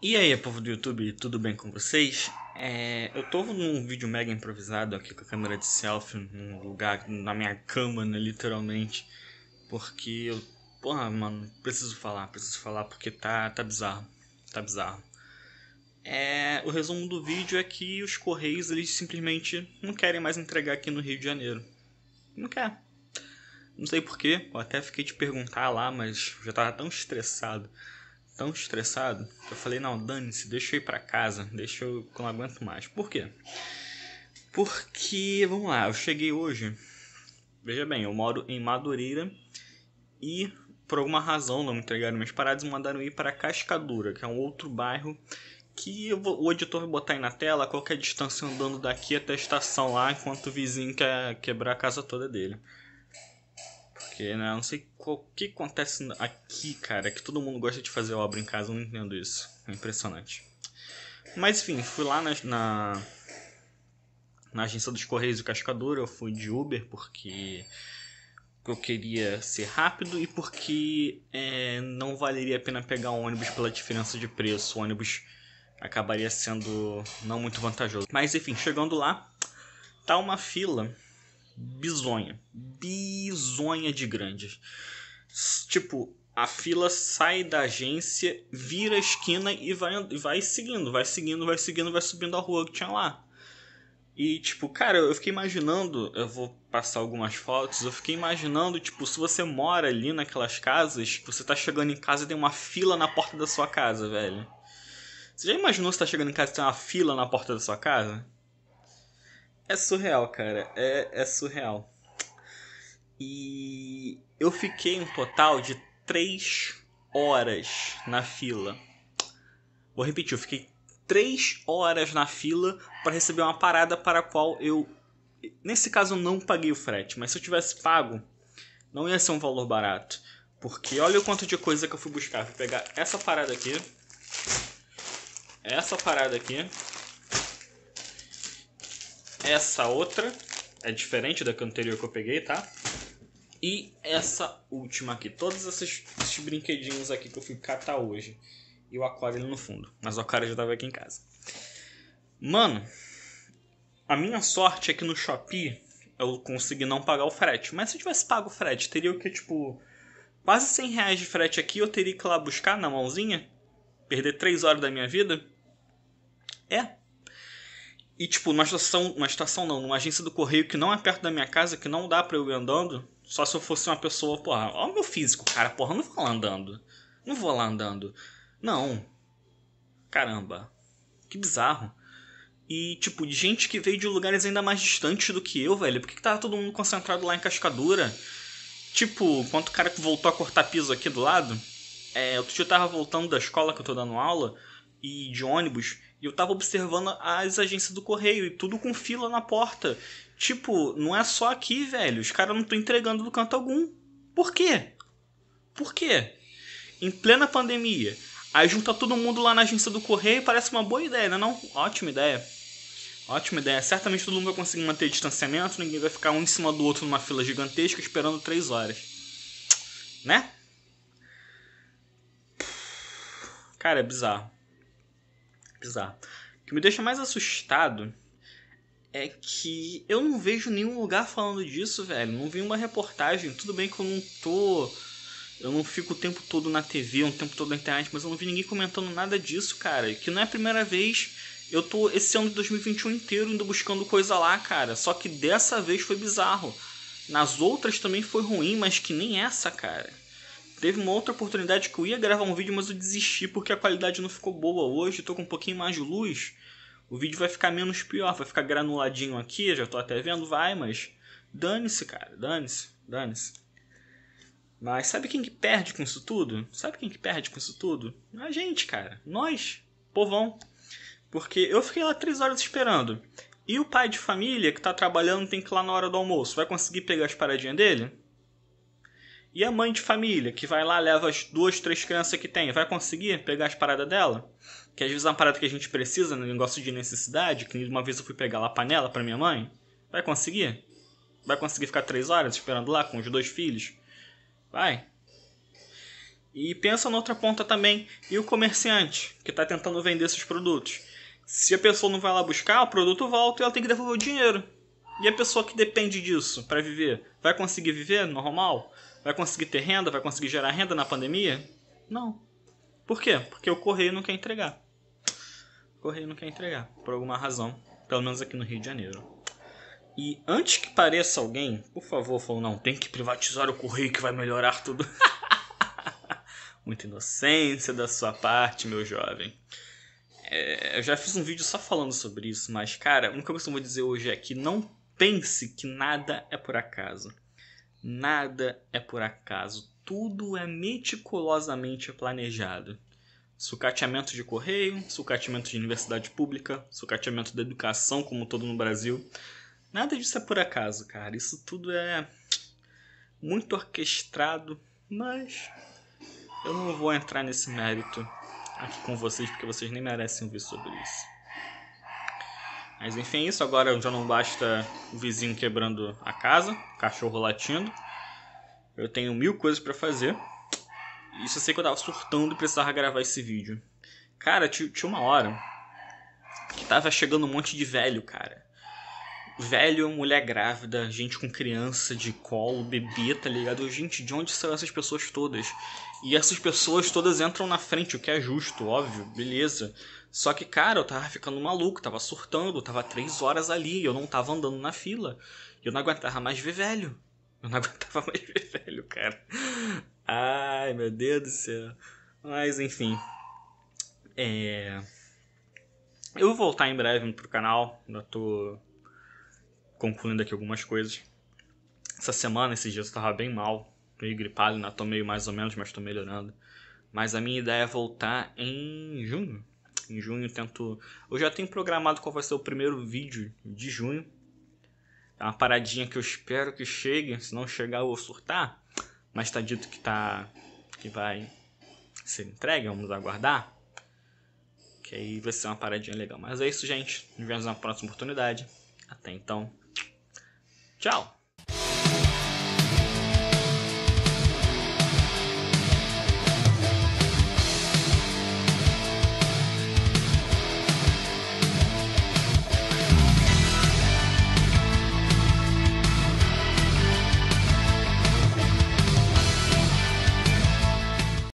E aí, povo do YouTube, tudo bem com vocês? É, eu tô num vídeo mega improvisado aqui com a câmera de selfie num lugar, na minha cama, né, literalmente, porque eu, porra, mano, preciso falar, preciso falar porque tá, tá bizarro, tá bizarro. É, o resumo do vídeo é que os Correios, eles simplesmente não querem mais entregar aqui no Rio de Janeiro. Não quer. Não sei porquê, eu até fiquei te perguntar lá, mas já tava tão estressado tão estressado que eu falei, não, dane-se, deixa eu ir pra casa, deixa eu, que não aguento mais. Por quê? Porque, vamos lá, eu cheguei hoje, veja bem, eu moro em Madureira e por alguma razão não me entregaram minhas paradas e mandaram ir para Cascadura, que é um outro bairro que vou, o editor vai botar aí na tela Qualquer é distância andando daqui até a estação lá, enquanto o vizinho quer quebrar a casa toda dele né? Eu não sei o que acontece aqui, cara, que todo mundo gosta de fazer obra em casa, eu não entendo isso. É impressionante. Mas enfim, fui lá na, na, na agência dos Correios do Cascadura, eu fui de Uber porque eu queria ser rápido e porque é, não valeria a pena pegar um ônibus pela diferença de preço. O ônibus acabaria sendo não muito vantajoso. Mas enfim, chegando lá, tá uma fila bizonha. Bizonha de grande. Tipo, a fila sai da agência, vira a esquina e vai, vai seguindo, vai seguindo, vai seguindo, vai subindo a rua que tinha lá. E, tipo, cara, eu fiquei imaginando, eu vou passar algumas fotos, eu fiquei imaginando, tipo, se você mora ali naquelas casas, tipo, você tá chegando em casa e tem uma fila na porta da sua casa, velho. Você já imaginou se tá chegando em casa e tem uma fila na porta da sua casa? É surreal, cara. É, é surreal. E eu fiquei um total de 3 horas na fila. Vou repetir, eu fiquei 3 horas na fila para receber uma parada para a qual eu. Nesse caso, não paguei o frete, mas se eu tivesse pago, não ia ser um valor barato. Porque olha o quanto de coisa que eu fui buscar. Vou pegar essa parada aqui. Essa parada aqui essa outra é diferente da que anterior que eu peguei, tá? E essa última aqui. Todos esses, esses brinquedinhos aqui que eu fui catar hoje. E o aquário ali no fundo. Mas o aquário já tava aqui em casa. Mano, a minha sorte é que no Shopee eu consegui não pagar o frete. Mas se eu tivesse pago o frete, teria o que, tipo, quase 100 reais de frete aqui. Eu teria que ir lá buscar na mãozinha. Perder 3 horas da minha vida. É, e, tipo, numa estação, uma estação não, numa agência do correio que não é perto da minha casa, que não dá pra eu ir andando, só se eu fosse uma pessoa, porra, olha o meu físico, cara, porra, não vou lá andando. Não vou lá andando. Não. Caramba. Que bizarro. E, tipo, de gente que veio de lugares ainda mais distantes do que eu, velho. Por que, que tava todo mundo concentrado lá em Cascadura? Tipo, quanto o cara que voltou a cortar piso aqui do lado. É, outro dia eu tava voltando da escola que eu tô dando aula. E de ônibus. E eu tava observando as agências do correio e tudo com fila na porta. Tipo, não é só aqui, velho. Os caras não estão entregando do canto algum. Por quê? Por quê? Em plena pandemia. Aí junta todo mundo lá na agência do correio parece uma boa ideia, né? Não? Ótima ideia. Ótima ideia. Certamente todo mundo vai conseguir manter distanciamento, ninguém vai ficar um em cima do outro numa fila gigantesca esperando três horas. Né? Cara, é bizarro bizarro. O que me deixa mais assustado é que eu não vejo nenhum lugar falando disso, velho. Não vi uma reportagem. Tudo bem que eu não tô. Eu não fico o tempo todo na TV, o tempo todo na internet, mas eu não vi ninguém comentando nada disso, cara. Que não é a primeira vez. Eu tô esse ano de 2021 inteiro indo buscando coisa lá, cara. Só que dessa vez foi bizarro. Nas outras também foi ruim, mas que nem essa, cara. Teve uma outra oportunidade que eu ia gravar um vídeo, mas eu desisti porque a qualidade não ficou boa hoje. Tô com um pouquinho mais de luz. O vídeo vai ficar menos pior, vai ficar granuladinho aqui, já tô até vendo, vai, mas dane-se, cara, dane-se, dane-se. Mas sabe quem que perde com isso tudo? Sabe quem que perde com isso tudo? A gente, cara. Nós, povão. Porque eu fiquei lá três horas esperando. E o pai de família que tá trabalhando tem que ir lá na hora do almoço. Vai conseguir pegar as paradinhas dele? E a mãe de família, que vai lá, leva as duas, três crianças que tem, vai conseguir pegar as paradas dela? Que às vezes é uma parada que a gente precisa, no né, negócio de necessidade, que uma vez eu fui pegar lá a panela para minha mãe. Vai conseguir? Vai conseguir ficar três horas esperando lá com os dois filhos? Vai. E pensa na outra ponta também, e o comerciante, que está tentando vender esses produtos. Se a pessoa não vai lá buscar, o produto volta e ela tem que devolver o dinheiro. E a pessoa que depende disso para viver, vai conseguir viver normal? Vai conseguir ter renda? Vai conseguir gerar renda na pandemia? Não. Por quê? Porque o correio não quer entregar. O correio não quer entregar, por alguma razão. Pelo menos aqui no Rio de Janeiro. E antes que pareça alguém, por favor, falou, não, tem que privatizar o correio que vai melhorar tudo. Muita inocência da sua parte, meu jovem. É, eu já fiz um vídeo só falando sobre isso, mas, cara, o que eu costumo dizer hoje é que não pense que nada é por acaso. Nada é por acaso. Tudo é meticulosamente planejado. Sucateamento de correio, sucateamento de universidade pública, sucateamento da educação como todo no Brasil. Nada disso é por acaso, cara. Isso tudo é muito orquestrado, mas eu não vou entrar nesse mérito aqui com vocês porque vocês nem merecem ouvir sobre isso. Mas enfim, isso agora já não basta o vizinho quebrando a casa, o cachorro latindo. Eu tenho mil coisas para fazer. Isso eu sei que eu tava surtando e precisava gravar esse vídeo. Cara, tinha uma hora que tava chegando um monte de velho, cara velho, mulher grávida, gente com criança de colo, bebê, tá ligado? Gente, de onde são essas pessoas todas? E essas pessoas todas entram na frente, o que é justo, óbvio, beleza. Só que, cara, eu tava ficando maluco, tava surtando, tava três horas ali, eu não tava andando na fila. Eu não aguentava mais ver velho. Eu não aguentava mais ver velho, cara. Ai, meu Deus do céu. Mas, enfim. É. Eu vou voltar em breve pro canal. Ainda tô concluindo aqui algumas coisas. Essa semana, esses dias eu tava bem mal, meio gripado, ainda né? tô meio mais ou menos, mas tô melhorando. Mas a minha ideia é voltar em junho. Em junho eu tento. Eu já tenho programado qual vai ser o primeiro vídeo de junho. É uma paradinha que eu espero que chegue. Se não chegar, eu vou surtar. Mas tá dito que tá. que vai ser entregue, vamos aguardar. Que aí vai ser uma paradinha legal. Mas é isso, gente. Nos vemos na próxima oportunidade. Até então. Ciao!